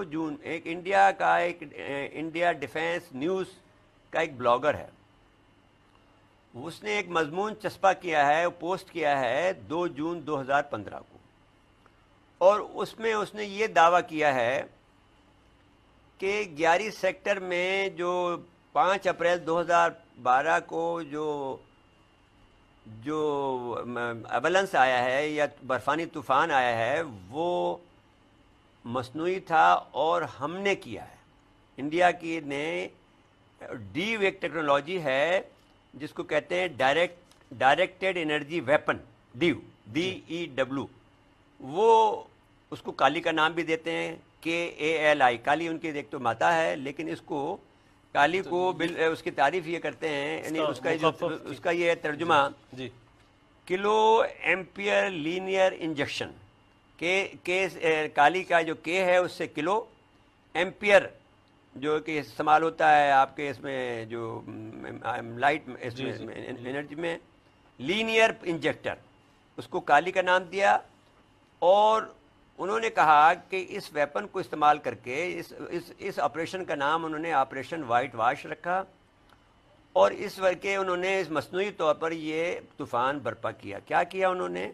2 जून एक इंडिया का एक इंडिया डिफेंस न्यूज़ का एक ब्लॉगर है उसने एक मजमून चस्पा किया है पोस्ट किया है दो जून 2015 को और उसमें उसने ये दावा किया है कि ग्यारह सेक्टर में जो 5 अप्रैल 2012 को जो जो एवलेंस आया है या बर्फानी तूफान आया है वो मसनू था और हमने किया है इंडिया की ने डी एक टेक्नोलॉजी है जिसको कहते हैं direct directed energy weapon D D E W वो उसको काली का नाम भी देते हैं के ए एल आई काली उनकी एक तो माता है लेकिन इसको काली तो को बिल उसकी तारीफ ये करते हैं यानी उसका जो उसका ये तर्जुमा जी किलो एम्पियर लीनियर इंजेक्शन के के eh, काली का जो के है उससे किलो एम्पियर जो कि इस्तेमाल होता है आपके इसमें जो लाइट एनर्जी में लीनियर इंजेक्टर उसको काली का नाम दिया और उन्होंने कहा कि इस वेपन को इस्तेमाल करके इस इस इस ऑपरेशन का नाम उन्होंने ऑपरेशन वाइट वाश रखा और इस वर्ग के उन्होंने इस मसनू तौर पर ये तूफ़ान बर्पा किया क्या किया उन्होंने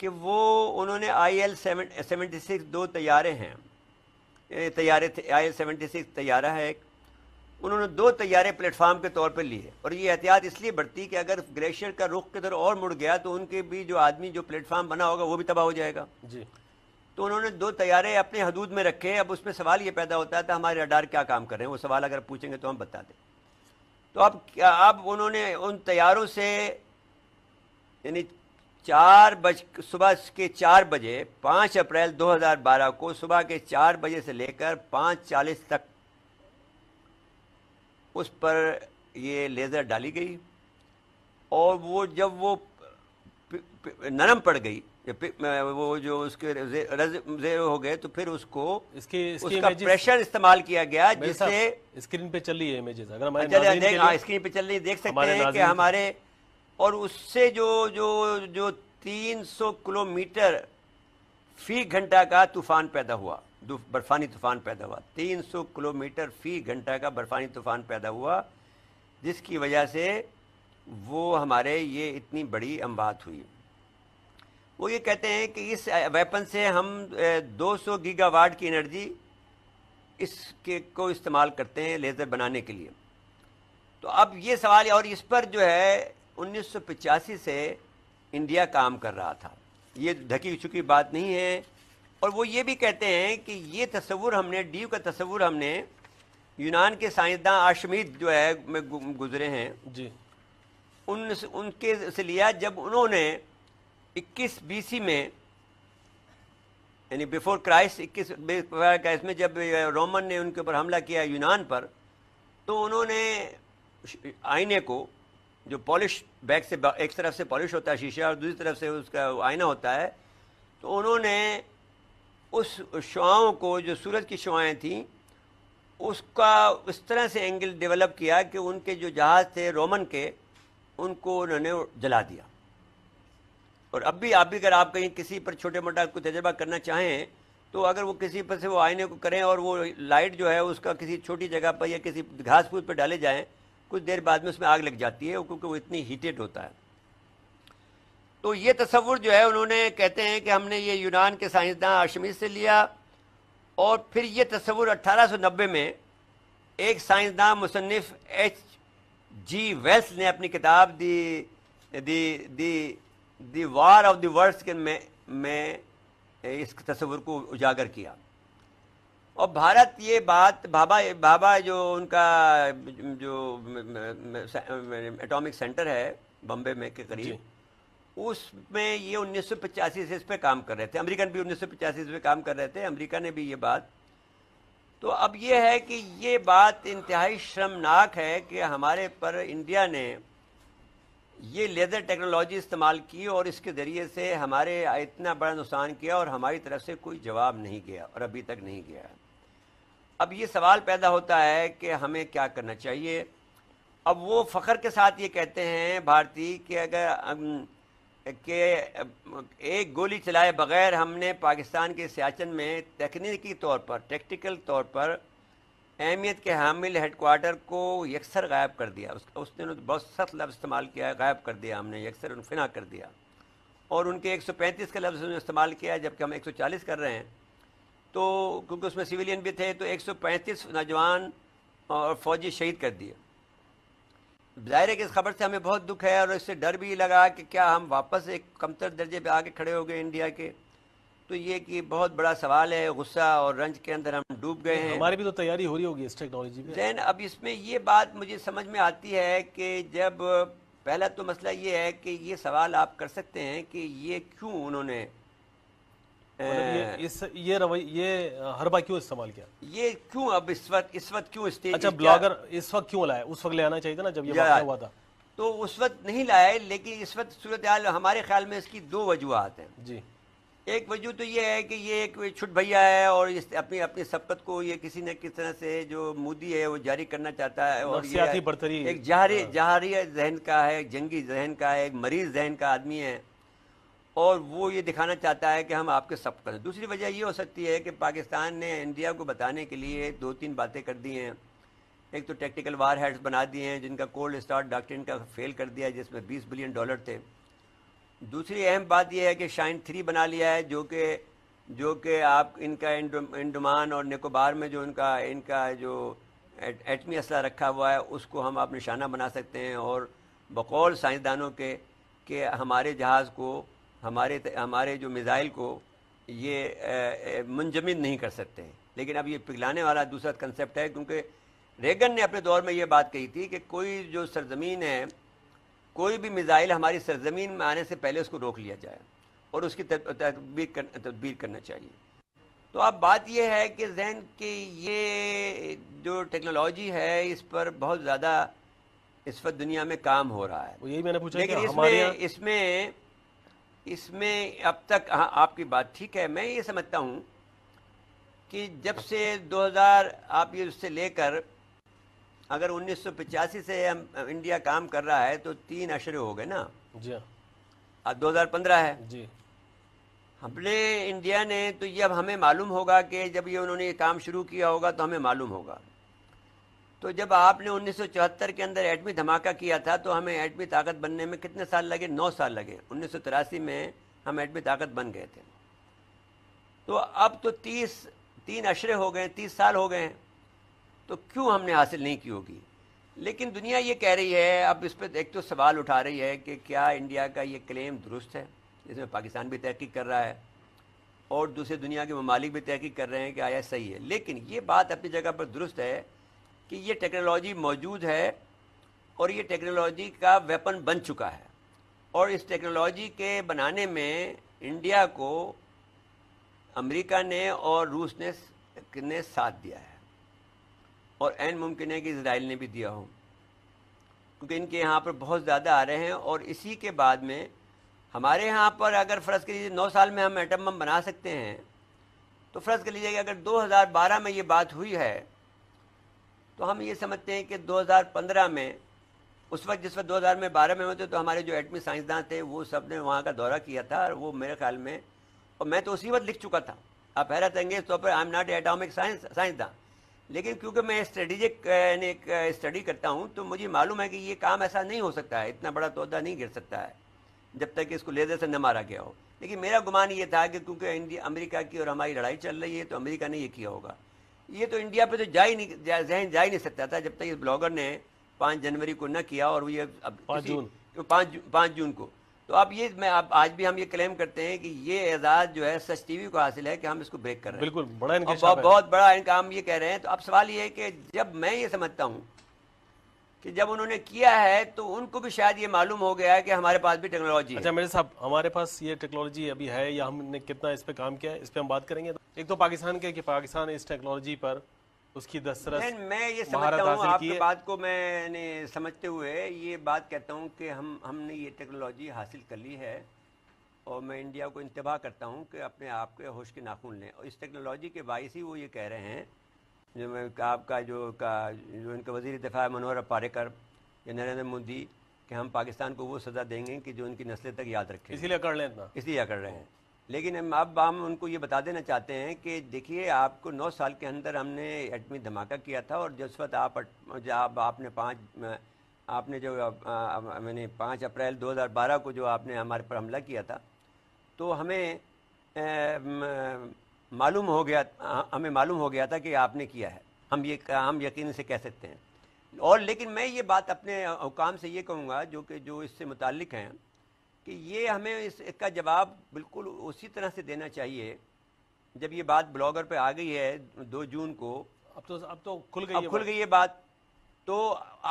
कि वो उन्होंने आई एल सेवेंटी सिक्स दो तैयारे हैं तैयारे आई एल सेवेंटी सिक्स तैयारा है एक उन्होंने दो तैयारे प्लेटफार्म के तौर पर लिए और ये एहतियात इसलिए बढ़ती कि अगर ग्लेशियर का रुख किधर और मुड़ गया तो उनके भी जो आदमी जो प्लेटफार्म बना होगा वो भी तबाह हो जाएगा जी तो उन्होंने दो तैयारे अपने हदूद में रखे अब उसमें सवाल ये पैदा होता था हमारे अडार क्या काम कर रहे हैं वो सवाल अगर पूछेंगे तो हम बता दें तो अब अब उन्होंने उन तैयारों से यानी चार बज सुबह के चार बजे पाँच अप्रैल 2012 को सुबह के चार बजे से लेकर पाँच चालीस तक उस पर ये लेज़र डाली गई और वो जब वो नरम पड़ गई वो जो उसके जेरो हो गए तो फिर उसको उसका प्रेशर इस्तेमाल किया गया जिससे स्क्रीन पे चल रही है इमेजेस अगर हमारे स्क्रीन अच्छा, हाँ, पे चल रही देख सकते हैं कि हमारे और उससे जो जो जो 300 किलोमीटर फी घंटा का तूफान पैदा हुआ बर्फानी तूफान पैदा हुआ 300 किलोमीटर फी घंटा का बर्फानी तूफान पैदा हुआ जिसकी वजह से वो हमारे ये इतनी बड़ी अम्बात हुई वो ये कहते हैं कि इस वेपन से हम 200 गीगावाट की एनर्जी इसके को इस्तेमाल करते हैं लेज़र बनाने के लिए तो अब ये सवाल और इस पर जो है 1985 से इंडिया काम कर रहा था ये ढकी चुकी बात नहीं है और वो ये भी कहते हैं कि ये तस्वुर हमने डीव का तस्वुर हमने यूनान के साइंसदान आशमीद जो है में गुजरे हैं जी उन उनके से लिया जब उन्होंने 21 बीसी में यानी बिफोर क्राइस्ट 21 क्राइस्ट में जब रोमन ने उनके ऊपर हमला किया यूनान पर तो उन्होंने आईने को जो पॉलिश बैग से एक तरफ से पॉलिश होता है शीशा और दूसरी तरफ से उसका आईना होता है तो उन्होंने उस शुआओं को जो सूरज की शुआएँ थीं उसका उस तरह से एंगल डेवलप किया कि उनके जो जहाज़ थे रोमन के उनको उन्होंने जला दिया और अब भी आप भी अगर आप कहीं किसी पर छोटे मोटा कोई तजर्बा करना चाहें तो अगर वो किसी पर से वो आईने को करें और वो लाइट जो है उसका किसी छोटी जगह पर या किसी घास फूस पर डाले जाएँ कुछ देर बाद में उसमें आग लग जाती है क्योंकि वो इतनी हीटेड होता है तो ये तस्वुर जो है उन्होंने कहते हैं कि हमने ये यूनान के साइंसदान आशमी से लिया और फिर ये तस्वुर 1890 में एक साइंसदान मुसनफ़ एच जी वेल्स ने अपनी किताब दी दी दी दी वार ऑफ द के में में इस तस्वुर को उजागर किया और भारत ये बात बाबा बाबा जो उनका जो एटॉमिक सेंटर है बम्बे में के करीब उसमें ये 1985 से इस पर काम कर रहे थे अमेरिकन भी 1985 से काम कर रहे थे अमेरिका ने भी ये बात तो अब ये है कि ये बात इंतहाई श्रमनाक है कि हमारे पर इंडिया ने ये लेदर टेक्नोलॉजी इस्तेमाल की और इसके ज़रिए से हमारे इतना बड़ा नुकसान किया और हमारी तरफ से कोई जवाब नहीं गया और अभी तक नहीं गया अब ये सवाल पैदा होता है कि हमें क्या करना चाहिए अब वो फ़ख्र के साथ ये कहते हैं भारती कि अगर के एक गोली चलाए बगैर हमने पाकिस्तान के सियाचन में तकनीकी तौर पर टेक्टिकल तौर पर अहमियत के हामिल हेडकोार्टर को यकसर गायब कर दिया उस उसने तो बहुत सख्त लफ्ज़ इस्तेमाल किया है गायब कर दिया हमने यकसर उनफिना कर दिया और उनके 135 का लफ्ज़ उन्होंने इस्तेमाल किया जबकि हम 140 कर रहे हैं तो क्योंकि उसमें सिविलियन भी थे तो 135 नौजवान और फौजी शहीद कर दिए जाहिर है कि इस खबर से हमें बहुत दुख है और इससे डर भी लगा कि क्या हम वापस एक कमतर दर्जे पे आके खड़े हो गए इंडिया के तो ये कि बहुत बड़ा सवाल है गुस्सा और रंज के अंदर हम डूब गए हैं हमारी भी तो तैयारी हो रही होगी इस टेक्नोलॉजी में जैन अब इसमें ये बात मुझे समझ में आती है कि जब पहला तो मसला ये है कि ये सवाल आप कर सकते हैं कि ये क्यों उन्होंने मतलब ये ये, हर बार क्यों इस्तेमाल किया ये क्यों अब इस वक्त इस वक्त क्यों स्टेज अच्छा ब्लॉगर इस वक्त क्यों लाया उस वक्त ले आना चाहिए था ना जब ये हुआ था तो उस वक्त नहीं लाया लेकिन इस वक्त सूरत हाल हमारे ख्याल में इसकी दो वजूहत हैं जी एक वजह तो ये है कि ये एक छुट भैया है और इस अपनी अपनी सबकत को ये किसी न किस तरह से जो मोदी है वो जारी करना चाहता है और ये एक जहरी जहरी हाँ। जहन का है जंगी जहन का है एक मरीज जहन का आदमी है और वो ये दिखाना चाहता है कि हम आपके सब करें दूसरी वजह ये हो सकती है कि पाकिस्तान ने इंडिया को बताने के लिए दो तीन बातें कर दी हैं एक तो टेक्टिकल वार हेड्स बना दिए हैं जिनका कोल्ड स्टार्ट डॉक्ट्रिन का फेल कर दिया जिसमें 20 बिलियन डॉलर थे दूसरी अहम बात यह है कि शाइन थ्री बना लिया है जो कि जो कि आप इनका इंडमान और निकोबार में जो इनका इनका जो एट, एटमी असला रखा हुआ है उसको हम आप निशाना बना सकते हैं और बकौल साइंसदानों के कि हमारे जहाज़ को हमारे हमारे जो मिज़ाइल को ये मुंजमद नहीं कर सकते हैं लेकिन अब ये पिघलाने वाला दूसरा कंसेप्ट है क्योंकि रेगन ने अपने दौर में ये बात कही थी कि कोई जो सरजमीन है कोई भी मिज़ाइल हमारी सरजमीन में आने से पहले उसको रोक लिया जाए और उसकी तदबीर कर, तदबीर करना चाहिए तो अब बात यह है कि जहन की ये जो टेक्नोलॉजी है इस पर बहुत ज़्यादा इस वक्त दुनिया में काम हो रहा है यही मैंने पूछा लेकिन इसमें इसमें इसमें अब तक हाँ आपकी बात ठीक है मैं ये समझता हूँ कि जब से 2000 आप ये उससे लेकर अगर 1985 से हम इंडिया काम कर रहा है तो तीन अशरे हो गए ना जी अब 2015 है जी हमने इंडिया ने तो ये अब हमें मालूम होगा कि जब ये उन्होंने ये काम शुरू किया होगा तो हमें मालूम होगा तो जब आपने 1974 के अंदर एटमी धमाका किया था तो हमें एटमी ताकत बनने में कितने साल लगे नौ साल लगे उन्नीस में हम एटमी ताकत बन गए थे तो अब तो तीस तीन अशरे हो गए तीस साल हो गए हैं तो क्यों हमने हासिल नहीं की होगी लेकिन दुनिया ये कह रही है अब इस पर एक तो सवाल उठा रही है कि क्या इंडिया का ये क्लेम दुरुस्त है इसमें पाकिस्तान भी तहकीक कर रहा है और दूसरे दुनिया के ममालिक भी तहकीक कर रहे हैं कि आया सही है लेकिन ये बात अपनी जगह पर दुरुस्त है कि ये टेक्नोलॉजी मौजूद है और ये टेक्नोलॉजी का वेपन बन चुका है और इस टेक्नोलॉजी के बनाने में इंडिया को अमेरिका ने और रूस ने ने साथ दिया है और एन मुमकिन है कि इसराइल ने भी दिया हो क्योंकि इनके यहाँ पर बहुत ज़्यादा आ रहे हैं और इसी के बाद में हमारे यहाँ पर अगर फ़र्ज़ के लीजिए नौ साल में हम एटम बम बना सकते हैं तो फ़र्ज़ कर लीजिए कि अगर 2012 में ये बात हुई है तो हम ये समझते हैं कि 2015 में उस वक्त जिस वक्त दो हज़ार में बारह में होते तो हमारे जो एटमी साइंसदान थे वो सब ने वहाँ का दौरा किया था और वो मेरे ख्याल में और मैं तो उसी वक्त लिख चुका था आप हैरत इस तौर पर I am not atomic science साइंसदान लेकिन क्योंकि मैं स्ट्रेटिजिक एक स्टडी करता हूँ तो मुझे मालूम है कि ये काम ऐसा नहीं हो सकता है इतना बड़ा तोहदा नहीं गिर सकता है जब तक कि इसको लेजर से न मारा गया हो लेकिन मेरा गुमान ये था कि क्योंकि अमेरिका की और हमारी लड़ाई चल रही है तो अमेरिका ने ये किया होगा ये तो इंडिया पे तो जा ही नहीं जा, जा ही नहीं सकता था जब तक इस ब्लॉगर ने पाँच जनवरी को न किया और ये अब पाँच जून पाँच तो पाँच जून को तो अब ये मैं आप आज भी हम ये क्लेम करते हैं कि ये एजाज जो है सच टीवी को हासिल है कि हम इसको ब्रेक कर रहे हैं बिल्कुल बड़ा इनका बहुत बड़ा इनका हम ये कह रहे हैं तो अब सवाल ये है कि जब मैं ये समझता हूँ कि जब उन्होंने किया है तो उनको भी शायद ये मालूम हो गया है कि हमारे पास भी टेक्नोलॉजी अच्छा मेरे साहब हमारे पास ये टेक्नोलॉजी अभी है या हमने कितना इस पे काम किया है इस पर हम बात करेंगे एक तो पाकिस्तान के कि पाकिस्तान इस टेक्नोलॉजी पर उसकी दस्तरस मैं ये समझता हूँ आपकी बात को मैंने समझते हुए ये बात कहता हूँ कि हम हमने ये टेक्नोलॉजी हासिल कर ली है और मैं इंडिया को इंतबाह करता हूँ कि अपने आप के होश के नाखून लें और इस टेक्नोलॉजी के बायस ही वो ये कह रहे हैं जो आपका जो का जो इनका वजीर दिफा मनोहर पारेकर या नरेंद्र मोदी कि हम पाकिस्तान को वो सज़ा देंगे कि जो उनकी नस्लें तक याद रखें इसीलिए कर लें इसीलिए कर रहे हैं लेकिन हम अब हम उनको ये बता देना चाहते हैं कि देखिए आपको नौ साल के अंदर हमने एटमी धमाका किया था और जिस वक्त आप जब आपने पाँच आपने जो मैंने पाँच अप्रैल 2012 को जो आपने हमारे पर हमला किया था तो हमें मालूम हो गया हाँ, हमें मालूम हो गया था कि आपने किया है हम ये हम यकीन से कह सकते हैं और लेकिन मैं ये बात अपने हुकाम से ये कहूँगा जो कि जो इससे मुतक हैं कि ये हमें इसका जवाब बिल्कुल उसी तरह से देना चाहिए जब ये बात ब्लॉगर पे आ गई है दो जून को अब तो अब तो खुल गई अब खुल गई ये बात तो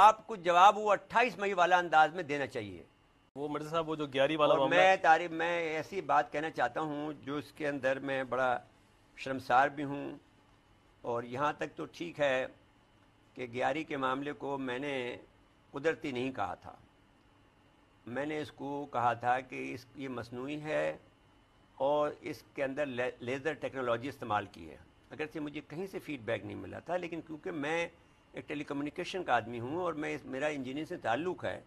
आपको जवाब वो अट्ठाईस मई वाला अंदाज में देना चाहिए वो मिर्जा साहब वो जो ग्यारह वाला मैं तारीफ मैं ऐसी बात कहना चाहता हूँ जो इसके अंदर मैं बड़ा शर्मसार भी हूँ और यहाँ तक तो ठीक है कि ग्यारी के मामले को मैंने कुदरती नहीं कहा था मैंने इसको कहा था कि इस ये मसनू है और इसके अंदर ले, लेज़र टेक्नोलॉजी इस्तेमाल की है अगर से मुझे कहीं से फीडबैक नहीं मिला था लेकिन क्योंकि मैं एक टेलीकम्युनिकेशन का आदमी हूँ और मैं इस मेरा इंजीनियर से ताल्लुक़ है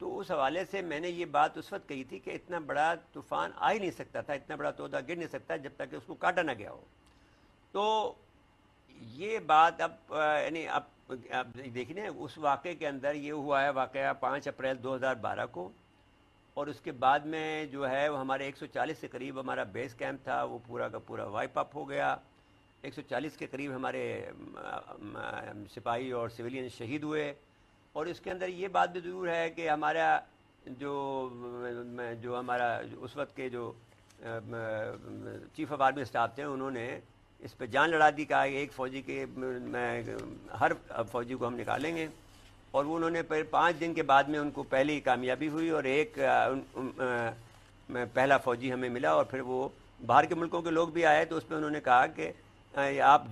तो उस हवाले से मैंने ये बात उस वक्त कही थी कि इतना बड़ा तूफ़ान आ ही नहीं सकता था इतना बड़ा तोदा गिर नहीं सकता जब तक कि उसको काटा ना गया हो तो ये बात अब यानी अब आप देखिए उस वाक़े के अंदर ये हुआ है वाक़ पाँच अप्रैल 2012 को और उसके बाद में जो है वो हमारे 140 के करीब हमारा बेस कैंप था वो पूरा का पूरा वाइप अप हो गया 140 के करीब हमारे सिपाही और सिविलियन शहीद हुए और इसके अंदर ये बात भी ज़रूर है कि हमारा जो जो हमारा उस वक्त के जो चीफ ऑफ आर्मी स्टाफ थे उन्होंने इस पर जान लड़ा दी कहा एक फ़ौजी के मैं हर फौजी को हम निकालेंगे और वो उन्होंने फिर पाँच दिन के बाद में उनको पहली कामयाबी हुई और एक उन, उन, उन, पहला फ़ौजी हमें मिला और फिर वो बाहर के मुल्कों के लोग भी आए तो उस पर उन्होंने कहा कि आप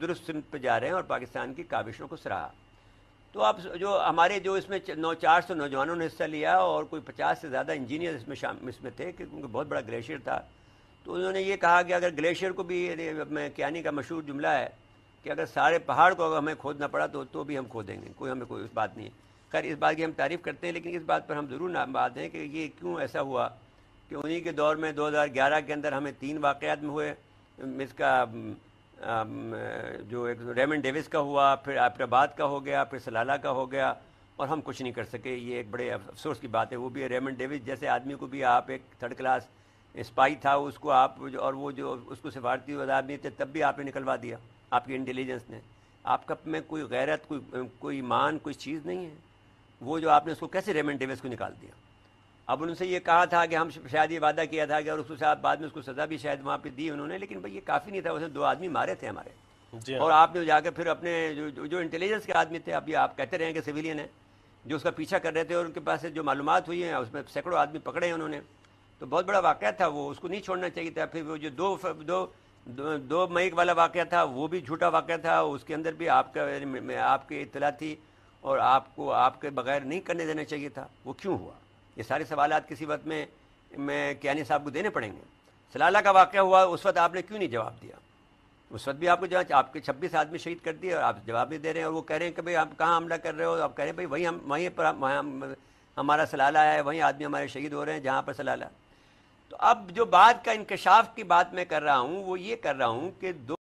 दुरुस्त पर जा रहे हैं और पाकिस्तान की काबिशों को सराहा तो आप जो हमारे जो इसमें नौ चार सौ नौजवानों ने हिस्सा लिया और कोई पचास से ज़्यादा इंजीनियर इसमें शाम इसमें थे क्योंकि बहुत बड़ा ग्लेशियर था तो उन्होंने ये कहा कि अगर ग्लेशियर को भी मैं क्यानी का मशहूर जुमला है कि अगर सारे पहाड़ को अगर हमें खोदना पड़ा तो तो भी हम खोदेंगे कोई हमें कोई उस बात नहीं है खैर इस बात की हम तारीफ़ करते हैं लेकिन इस बात पर हम ज़रूर नाम बात हैं कि ये क्यों ऐसा हुआ कि उन्हीं के दौर में 2011 के अंदर हमें तीन वाक़ात में हुए इसका Um, uh, जो एक रेमन डेविस का हुआ फिर आपराबाद का हो गया फिर सलाला का हो गया और हम कुछ नहीं कर सके ये एक बड़े अफसोस की बात है वो भी रेमन डेविस जैसे आदमी को भी आप एक थर्ड क्लास स्पाई था उसको आप और वो जो उसको सिफारती आदमी थे तब भी आपने निकलवा दिया आपकी इंटेलिजेंस ने आपका में कोई गैरत कोई कोई ईमान कोई चीज़ नहीं है वो जो आपने उसको कैसे रेमन डेविस को निकाल दिया अब उनसे ये कहा था कि हम शायद ये वादा किया था कि और उसको साथ बाद में उसको सज़ा भी शायद वहाँ पे दी उन्होंने लेकिन भाई ये काफ़ी नहीं था उसने दो आदमी मारे थे हमारे हाँ। और आपने जाकर फिर अपने जो जो, जो इंटेलिजेंस के आदमी थे अभी आप कहते रहे कि सिविलियन है जो उसका पीछा कर रहे थे और उनके पास से जो मालूम हुई हैं उसमें सैकड़ों आदमी पकड़े हैं उन्होंने तो बहुत बड़ा वाक़ था वो उसको नहीं छोड़ना चाहिए था फिर वो जो दो दो दो मई वाला वाक़ था वो भी झूठा वाक़ था उसके अंदर भी आपका आपकी इतला थी और आपको आपके बगैर नहीं करने देना चाहिए था वो क्यों हुआ ये सारे सवाल किसी वक्त में मैं कहने साहब को देने पड़ेंगे सलाला का वाक़ हुआ उस वक्त आपने क्यों नहीं जवाब दिया उस वक्त भी आपको जो आपके छब्बीस आदमी शहीद कर दिए और आप जवाब नहीं दे रहे हैं और वो कह रहे हैं कि भाई आप कहाँ हमला कर रहे हो आप कह रहे हैं भाई वहीं हम वहीं पर हम, हम, हमारा सलाला है वहीं आदमी हमारे शहीद हो रहे हैं जहाँ पर सलाला तो अब जो बात का इंकशाफ की बात मैं कर रहा हूँ वो ये कर रहा हूँ कि दो